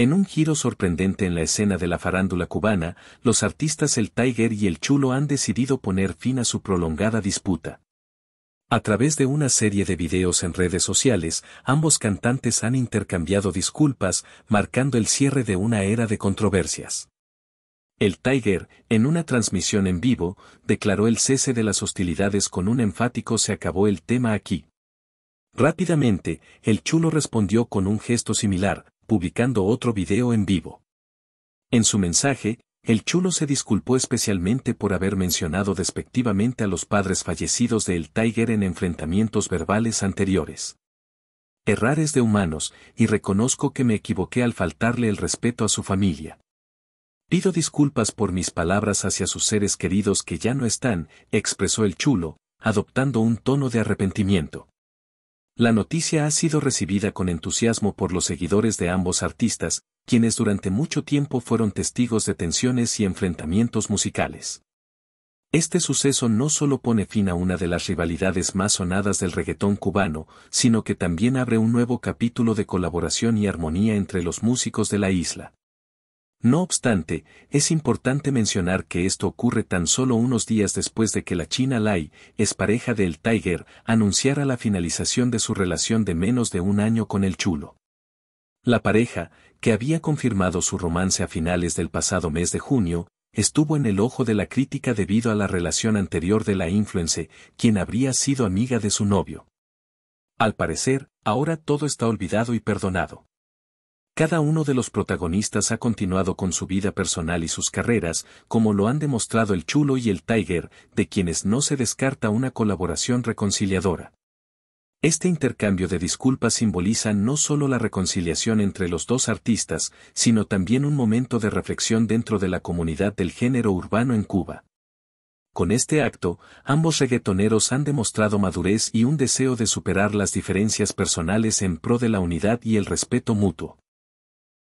En un giro sorprendente en la escena de la farándula cubana, los artistas El Tiger y El Chulo han decidido poner fin a su prolongada disputa. A través de una serie de videos en redes sociales, ambos cantantes han intercambiado disculpas, marcando el cierre de una era de controversias. El Tiger, en una transmisión en vivo, declaró el cese de las hostilidades con un enfático se acabó el tema aquí. Rápidamente, el chulo respondió con un gesto similar, publicando otro video en vivo. En su mensaje, el chulo se disculpó especialmente por haber mencionado despectivamente a los padres fallecidos de El Tiger en enfrentamientos verbales anteriores. «Errar es de humanos, y reconozco que me equivoqué al faltarle el respeto a su familia. Pido disculpas por mis palabras hacia sus seres queridos que ya no están, expresó el chulo, adoptando un tono de arrepentimiento. La noticia ha sido recibida con entusiasmo por los seguidores de ambos artistas, quienes durante mucho tiempo fueron testigos de tensiones y enfrentamientos musicales. Este suceso no solo pone fin a una de las rivalidades más sonadas del reggaetón cubano, sino que también abre un nuevo capítulo de colaboración y armonía entre los músicos de la isla. No obstante, es importante mencionar que esto ocurre tan solo unos días después de que la China Lai, es pareja del Tiger, anunciara la finalización de su relación de menos de un año con el Chulo. La pareja, que había confirmado su romance a finales del pasado mes de junio, estuvo en el ojo de la crítica debido a la relación anterior de la influencer, quien habría sido amiga de su novio. Al parecer, ahora todo está olvidado y perdonado. Cada uno de los protagonistas ha continuado con su vida personal y sus carreras, como lo han demostrado el Chulo y el Tiger, de quienes no se descarta una colaboración reconciliadora. Este intercambio de disculpas simboliza no solo la reconciliación entre los dos artistas, sino también un momento de reflexión dentro de la comunidad del género urbano en Cuba. Con este acto, ambos reggaetoneros han demostrado madurez y un deseo de superar las diferencias personales en pro de la unidad y el respeto mutuo.